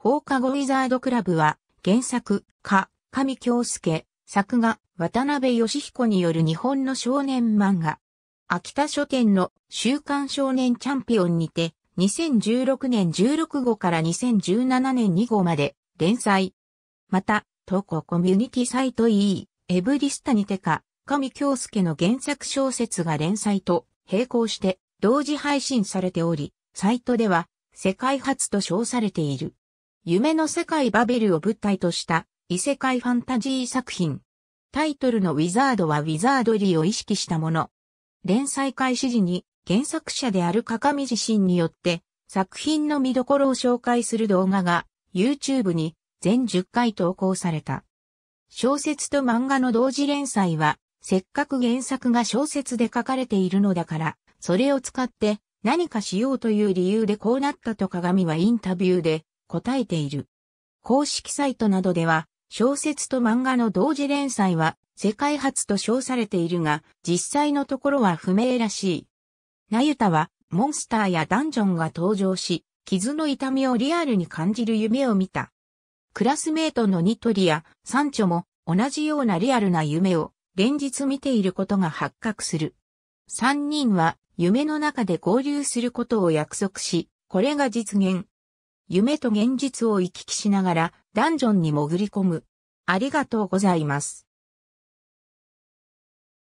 放課後ウィザードクラブは、原作、か、神京介、作画、渡辺義彦による日本の少年漫画。秋田書店の週刊少年チャンピオンにて、2016年16号から2017年2号まで連載。また、投稿コミュニティサイト E、エブリスタにてか、神京介の原作小説が連載と並行して同時配信されており、サイトでは世界初と称されている。夢の世界バベルを舞台とした異世界ファンタジー作品。タイトルのウィザードはウィザードリーを意識したもの。連載開始時に原作者であるかかみ自身によって作品の見どころを紹介する動画が YouTube に全10回投稿された。小説と漫画の同時連載はせっかく原作が小説で書かれているのだから、それを使って何かしようという理由でこうなったと鏡はインタビューで答えている。公式サイトなどでは、小説と漫画の同時連載は世界初と称されているが、実際のところは不明らしい。ナユタは、モンスターやダンジョンが登場し、傷の痛みをリアルに感じる夢を見た。クラスメートのニトリやサンチョも同じようなリアルな夢を連日見ていることが発覚する。三人は夢の中で合流することを約束し、これが実現。夢と現実を行き来しながらダンジョンに潜り込む。ありがとうございます。